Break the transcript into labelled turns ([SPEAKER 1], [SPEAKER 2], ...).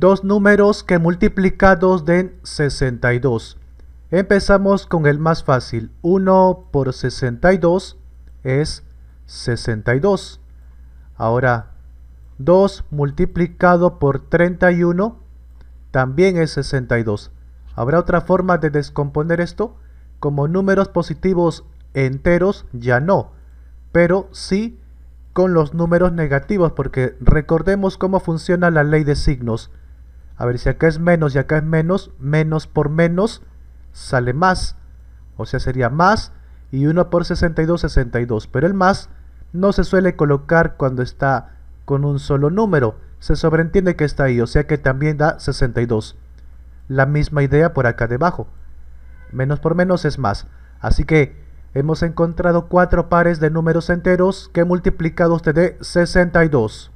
[SPEAKER 1] dos números que multiplicados den 62. Empezamos con el más fácil. 1 por 62 es 62. Ahora, 2 multiplicado por 31 también es 62. ¿Habrá otra forma de descomponer esto? Como números positivos enteros ya no, pero sí con los números negativos porque recordemos cómo funciona la ley de signos. A ver, si acá es menos y acá es menos, menos por menos sale más. O sea, sería más y 1 por 62, 62. Pero el más no se suele colocar cuando está con un solo número. Se sobreentiende que está ahí, o sea que también da 62. La misma idea por acá debajo. Menos por menos es más. Así que hemos encontrado cuatro pares de números enteros que multiplicados te dé 62.